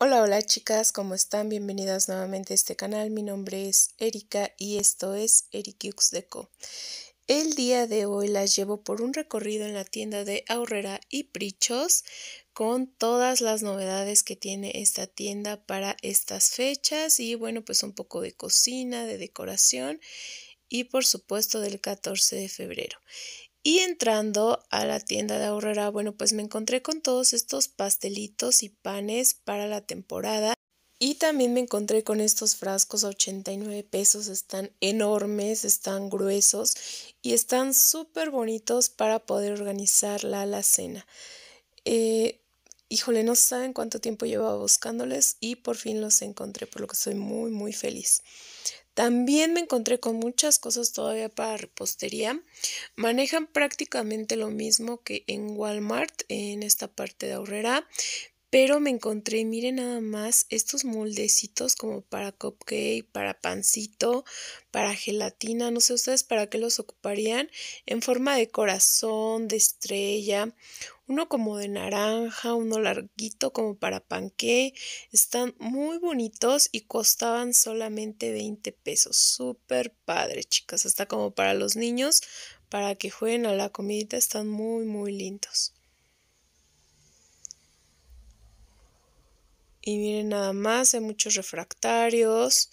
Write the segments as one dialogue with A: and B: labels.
A: Hola, hola chicas, ¿cómo están? Bienvenidas nuevamente a este canal. Mi nombre es Erika y esto es Erikiux Deco. El día de hoy las llevo por un recorrido en la tienda de Aurrera y Prichos con todas las novedades que tiene esta tienda para estas fechas y bueno, pues un poco de cocina, de decoración y por supuesto del 14 de febrero. Y entrando a la tienda de Aurora, bueno, pues me encontré con todos estos pastelitos y panes para la temporada. Y también me encontré con estos frascos a 89 pesos, están enormes, están gruesos y están súper bonitos para poder organizar la alacena. Eh, híjole, no saben cuánto tiempo llevaba buscándoles y por fin los encontré, por lo que soy muy, muy feliz. También me encontré con muchas cosas todavía para repostería. Manejan prácticamente lo mismo que en Walmart en esta parte de Aurrera, pero me encontré, miren nada más, estos moldecitos como para cupcake, para pancito, para gelatina, no sé ustedes para qué los ocuparían, en forma de corazón, de estrella, uno como de naranja, uno larguito como para panqué. Están muy bonitos y costaban solamente 20 pesos. Súper padre, chicas, hasta como para los niños, para que jueguen a la comidita, están muy, muy lindos. Y miren nada más, hay muchos refractarios.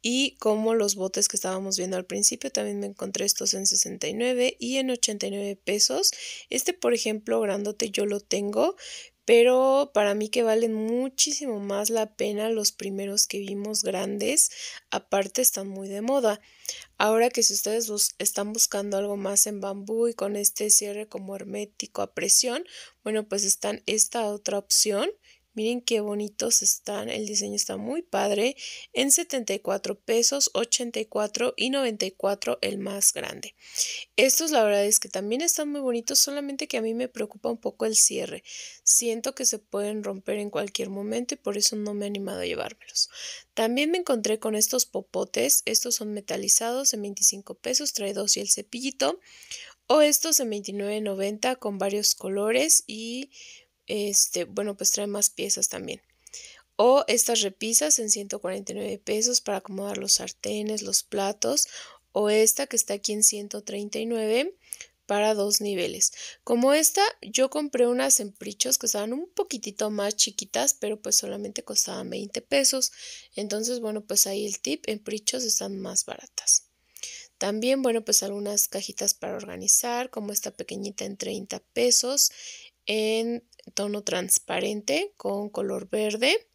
A: Y como los botes que estábamos viendo al principio, también me encontré estos en 69 y en 89 pesos. Este, por ejemplo, grandote yo lo tengo, pero para mí que valen muchísimo más la pena los primeros que vimos grandes, aparte están muy de moda. Ahora que si ustedes están buscando algo más en bambú y con este cierre como hermético a presión, bueno, pues están esta otra opción Miren qué bonitos están, el diseño está muy padre. En 74 pesos, 84 y 94 el más grande. Estos la verdad es que también están muy bonitos, solamente que a mí me preocupa un poco el cierre. Siento que se pueden romper en cualquier momento y por eso no me he animado a llevármelos. También me encontré con estos popotes, estos son metalizados en 25 pesos, trae dos y el cepillito. O estos en 29.90 con varios colores y este, bueno, pues trae más piezas también. O estas repisas en 149 pesos para acomodar los sartenes, los platos. O esta que está aquí en 139 para dos niveles. Como esta, yo compré unas en que estaban un poquitito más chiquitas, pero pues solamente costaban 20 pesos. Entonces, bueno, pues ahí el tip, en Prichos están más baratas. También, bueno, pues algunas cajitas para organizar, como esta pequeñita en 30 pesos en tono transparente con color verde.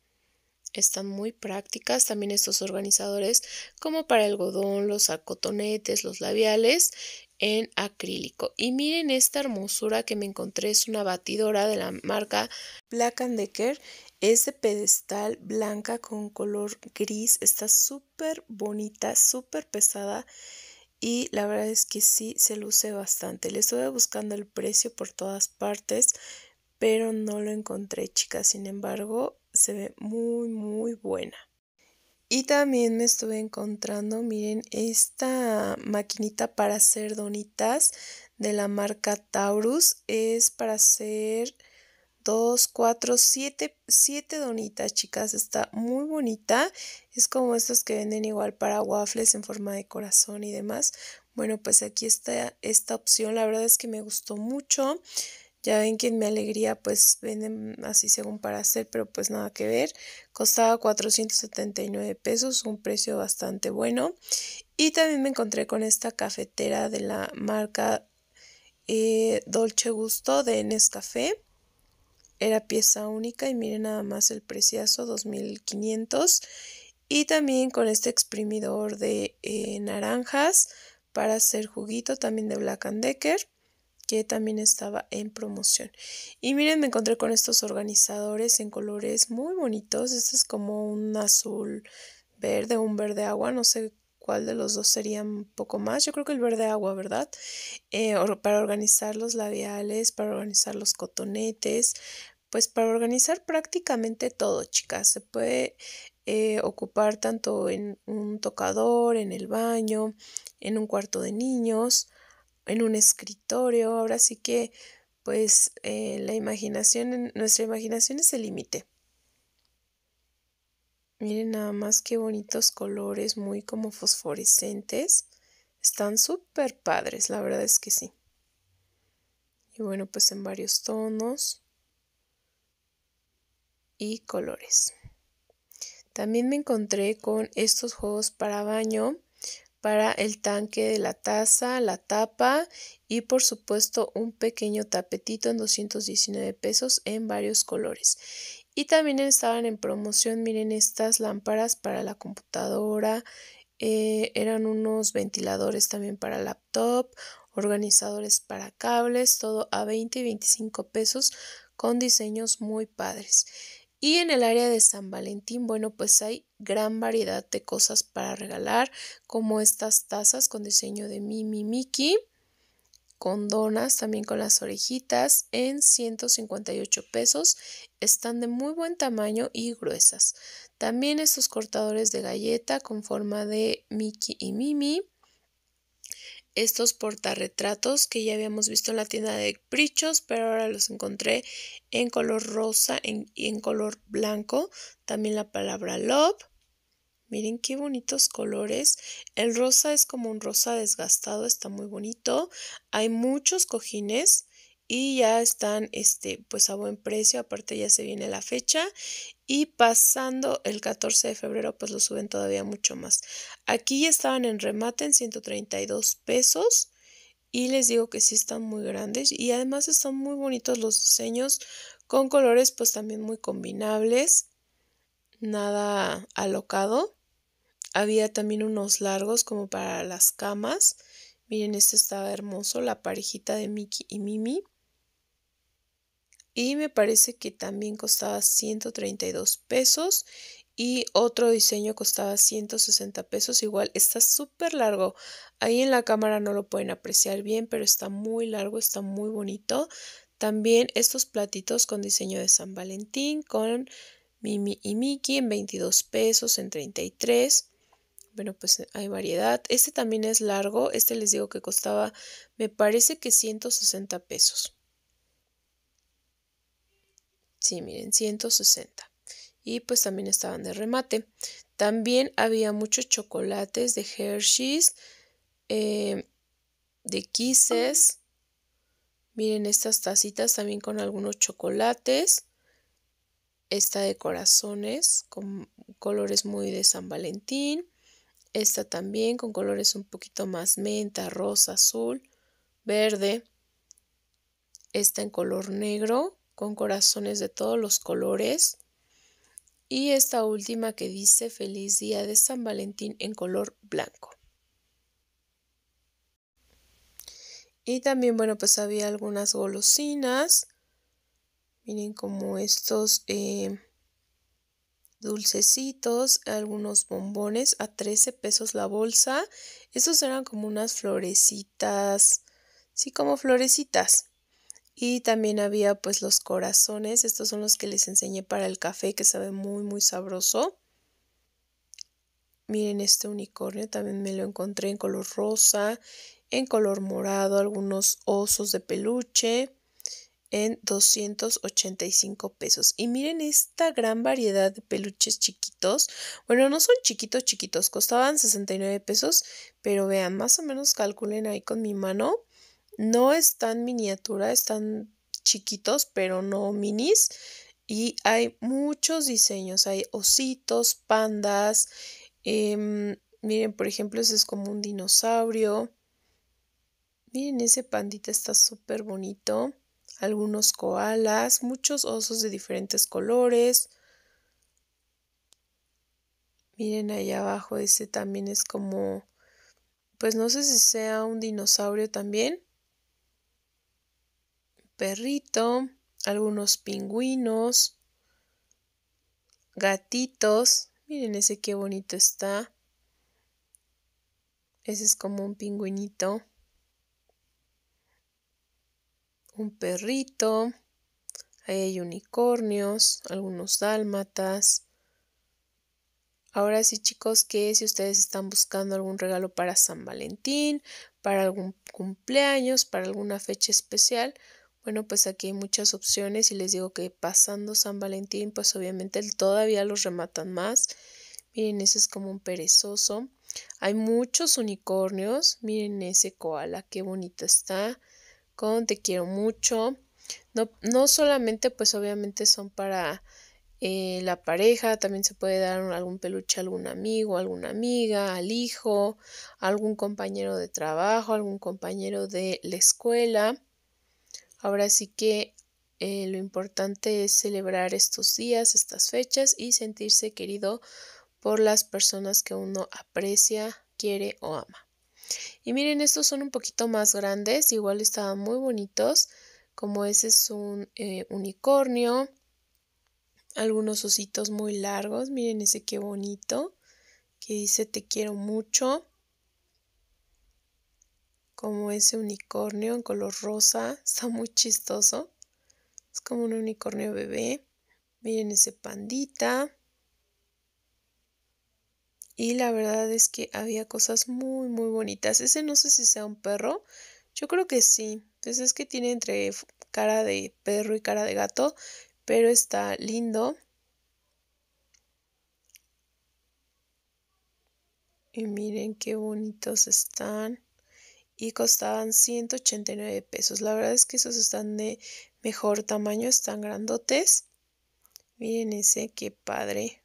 A: Están muy prácticas también estos organizadores como para algodón, los acotonetes, los labiales en acrílico. Y miren esta hermosura que me encontré, es una batidora de la marca Black Decker. Es de pedestal blanca con color gris, está súper bonita, súper pesada y la verdad es que sí se luce bastante. Le estuve buscando el precio por todas partes, pero no lo encontré, chicas. Sin embargo, se ve muy, muy buena. Y también me estuve encontrando, miren, esta maquinita para hacer donitas de la marca Taurus. Es para hacer 2, 4, 7, 7 donitas, chicas. Está muy bonita. Es como estas que venden igual para waffles en forma de corazón y demás. Bueno, pues aquí está esta opción. La verdad es que me gustó mucho. Ya ven que en mi alegría pues venden así según para hacer, pero pues nada que ver. Costaba 479 pesos, un precio bastante bueno. Y también me encontré con esta cafetera de la marca eh, Dolce Gusto de Nescafé era pieza única y miren nada más el precioso 2500 y también con este exprimidor de eh, naranjas para hacer juguito también de Black and Decker que también estaba en promoción. Y miren, me encontré con estos organizadores en colores muy bonitos. Este es como un azul verde, un verde agua, no sé cuál de los dos sería un poco más. Yo creo que el verde agua, ¿verdad? Eh, para organizar los labiales, para organizar los cotonetes, pues para organizar prácticamente todo, chicas. Se puede eh, ocupar tanto en un tocador, en el baño, en un cuarto de niños, en un escritorio. Ahora sí que, pues, eh, la imaginación, nuestra imaginación es el límite. Miren nada más qué bonitos colores, muy como fosforescentes. Están súper padres, la verdad es que sí. Y bueno, pues en varios tonos y colores. También me encontré con estos juegos para baño, para el tanque de la taza, la tapa y por supuesto un pequeño tapetito en 219 pesos en varios colores. Y también estaban en promoción, miren estas lámparas para la computadora, eh, eran unos ventiladores también para laptop, organizadores para cables, todo a 20 y 25 pesos con diseños muy padres. Y en el área de San Valentín, bueno, pues hay gran variedad de cosas para regalar, como estas tazas con diseño de Mimi Miki. Condonas donas también con las orejitas en 158 pesos. Están de muy buen tamaño y gruesas. También estos cortadores de galleta con forma de Mickey y Mimi. Estos portarretratos que ya habíamos visto en la tienda de Prichos, pero ahora los encontré en color rosa y en, en color blanco. También la palabra love Miren qué bonitos colores. El rosa es como un rosa desgastado, está muy bonito. Hay muchos cojines y ya están este pues a buen precio, aparte ya se viene la fecha y pasando el 14 de febrero pues lo suben todavía mucho más. Aquí ya estaban en remate en 132 pesos. Y les digo que sí están muy grandes y además están muy bonitos los diseños con colores pues también muy combinables. Nada alocado. Había también unos largos como para las camas. Miren, este estaba hermoso, la parejita de Mickey y Mimi. Y me parece que también costaba 132 pesos. Y otro diseño costaba 160 pesos. Igual está súper largo. Ahí en la cámara no lo pueden apreciar bien, pero está muy largo, está muy bonito. También estos platitos con diseño de San Valentín, con Mimi y Mickey en 22 pesos, en 33. Bueno, pues eh, hay variedad. Este también es largo. Este les digo que costaba, me parece que 160 pesos. Sí, miren, 160. Y pues también estaban de remate. También había muchos chocolates de Hershey's, eh, de Kisses. Miren estas tacitas también con algunos chocolates. Esta de corazones con colores muy de San Valentín. Esta también con colores un poquito más menta, rosa, azul, verde. Esta en color negro con corazones de todos los colores. Y esta última que dice Feliz Día de San Valentín en color blanco. Y también, bueno, pues había algunas golosinas. Miren como estos eh, dulcecitos, algunos bombones a 13 pesos la bolsa. Esos eran como unas florecitas, sí, como florecitas. Y también había pues los corazones, estos son los que les enseñé para el café que sabe muy muy sabroso. Miren este unicornio, también me lo encontré en color rosa, en color morado, algunos osos de peluche en 285 pesos. Y miren esta gran variedad de peluches chiquitos. Bueno, no son chiquitos, chiquitos, costaban 69 pesos, pero vean, más o menos calculen ahí con mi mano. No están miniatura, están chiquitos, pero no minis. Y hay muchos diseños, hay ositos, pandas. Em, miren, por ejemplo, ese es como un dinosaurio. Miren, ese pandita está súper bonito algunos koalas, muchos osos de diferentes colores. Miren allá abajo, ese también es como, pues no sé si sea un dinosaurio también. Perrito, algunos pingüinos, gatitos. Miren ese qué bonito está. Ese es como un pingüinito. un perrito, ahí hay unicornios, algunos dálmatas. Ahora sí chicos que si ustedes están buscando algún regalo para San Valentín, para algún cumpleaños, para alguna fecha especial, bueno, pues aquí hay muchas opciones y les digo que pasando San Valentín, pues obviamente todavía los rematan más. Miren, ese es como un perezoso. Hay muchos unicornios. Miren ese koala, qué bonito está con Te quiero mucho. No, no solamente pues obviamente son para eh, la pareja, también se puede dar algún peluche a algún amigo, alguna amiga, al hijo, algún compañero de trabajo, algún compañero de la escuela. Ahora sí que eh, lo importante es celebrar estos días, estas fechas y sentirse querido por las personas que uno aprecia, quiere o ama. Y miren, estos son un poquito más grandes, igual estaban muy bonitos, como ese es un eh, unicornio, algunos ositos muy largos, miren ese qué bonito, que dice te quiero mucho, como ese unicornio en color rosa, está muy chistoso, es como un unicornio bebé, miren ese pandita, y la verdad es que había cosas muy, muy bonitas. Ese no sé si sea un perro. Yo creo que sí. Entonces pues es que tiene entre cara de perro y cara de gato. Pero está lindo. Y miren qué bonitos están. Y costaban 189 pesos. La verdad es que esos están de mejor tamaño. Están grandotes. Miren ese, qué padre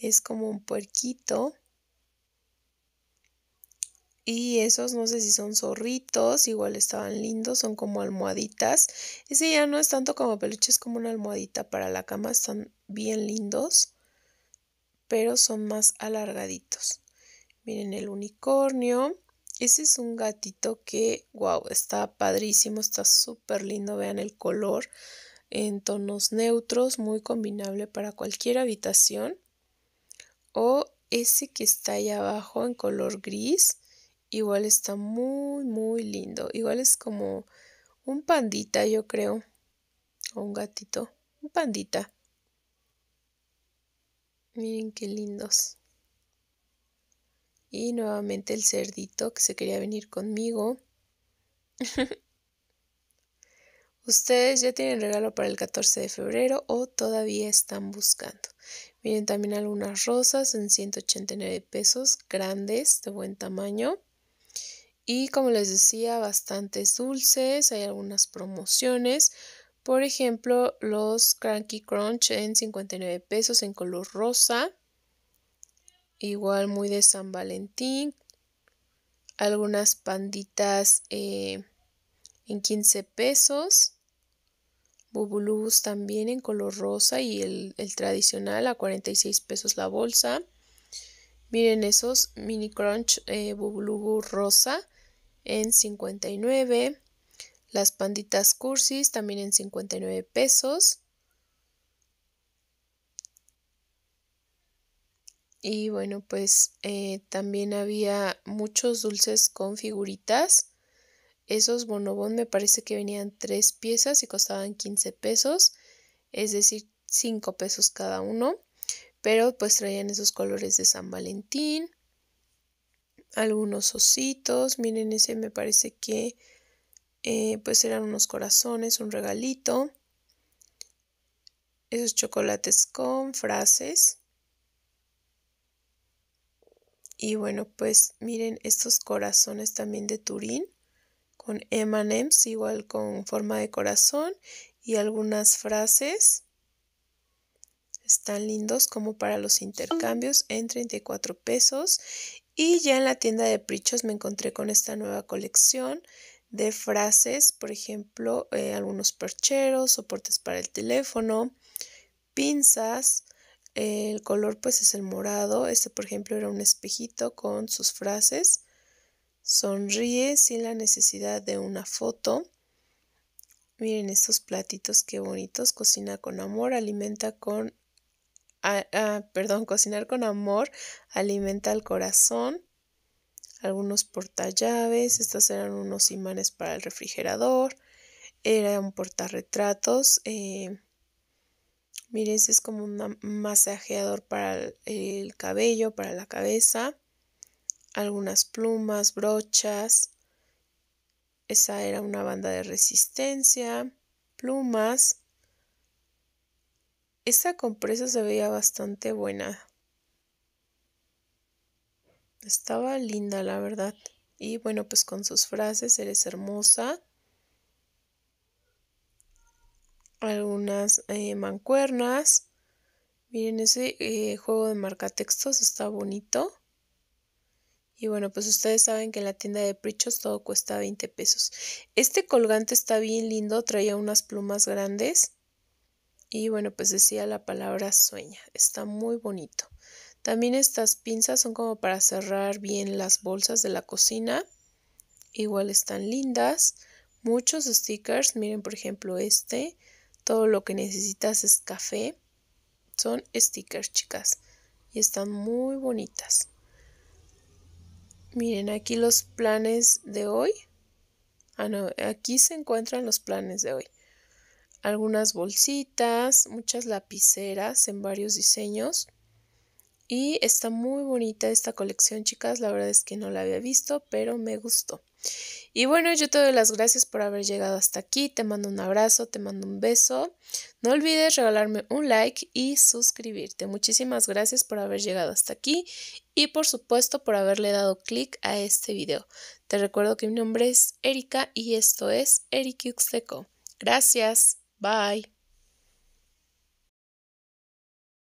A: es como un puerquito. Y esos no sé si son zorritos, igual estaban lindos, son como almohaditas. Ese ya no es tanto como peluche, es como una almohadita para la cama, están bien lindos, pero son más alargaditos. Miren el unicornio. Ese es un gatito que, wow, está padrísimo, está súper lindo, vean el color en tonos neutros, muy combinable para cualquier habitación o ese que está ahí abajo en color gris. Igual está muy, muy lindo. Igual es como un pandita, yo creo. O un gatito. Un pandita. Miren qué lindos. Y nuevamente el cerdito que se quería venir conmigo. ¿Ustedes ya tienen regalo para el 14 de febrero o todavía están buscando? miren también algunas rosas en 189 pesos, grandes, de buen tamaño. Y como les decía, bastantes dulces, hay algunas promociones. Por ejemplo, los Cranky Crunch en 59 pesos en color rosa. Igual muy de San Valentín. Algunas panditas eh, en 15 pesos. Bubulubus también en color rosa y el, tradicional a 46 pesos la bolsa. Miren esos mini crunch eh, Bubulubu rosa en 59. Las panditas cursis también en 59 pesos. Y bueno, pues eh, también había muchos dulces con figuritas esos bonobón me parece que venían tres piezas y costaban 15 pesos, es decir, 5 pesos cada uno. Pero pues traían esos colores de San Valentín, algunos ositos, miren ese me parece que eh, pues eran unos corazones, un regalito, esos chocolates con frases. Y bueno, pues miren estos corazones también de Turín con M&M's igual con forma de corazón y algunas frases. Están lindos como para los intercambios en 34 pesos. Y ya en la tienda de Prichos me encontré con esta nueva colección de frases, por ejemplo, eh, algunos percheros, soportes para el teléfono, pinzas. El color pues es el morado. Este por ejemplo era un espejito con sus frases. Sonríe sin la necesidad de una foto. Miren estos platitos qué bonitos. Cocina con amor, alimenta con... Ah, ah perdón, cocinar con amor alimenta el corazón. Algunos portallaves, estos eran unos imanes para el refrigerador. Era un portarretratos. Eh, miren, este es como un masajeador para el cabello, para la cabeza algunas plumas, brochas. Esa era una banda de resistencia, plumas. Esta compresa se veía bastante buena. Estaba linda, la verdad. Y bueno, pues con sus frases, eres hermosa. Algunas eh, mancuernas. Miren, ese eh, juego de textos está bonito. Y bueno, pues ustedes saben que en la tienda de Prichos todo cuesta 20 pesos. Este colgante está bien lindo, traía unas plumas grandes. Y bueno, pues decía la palabra sueña. Está muy bonito. También estas pinzas son como para cerrar bien las bolsas de la cocina. Igual están lindas. Muchos stickers. Miren, por ejemplo, este. Todo lo que necesitas es café. Son stickers, chicas. Y están muy bonitas. Miren aquí los planes de hoy. Ah, no, aquí se encuentran los planes de hoy. Algunas bolsitas, muchas lapiceras en varios diseños. Y está muy bonita esta colección, chicas. La verdad es que no la había visto, pero me gustó. Y bueno, yo te doy las gracias por haber llegado hasta aquí. Te mando un abrazo, te mando un beso. No olvides regalarme un like y suscribirte. Muchísimas gracias por haber llegado hasta aquí y por supuesto por haberle dado clic a este video. Te recuerdo que mi nombre es Erika y esto es Erikiuxteco. Gracias. Bye.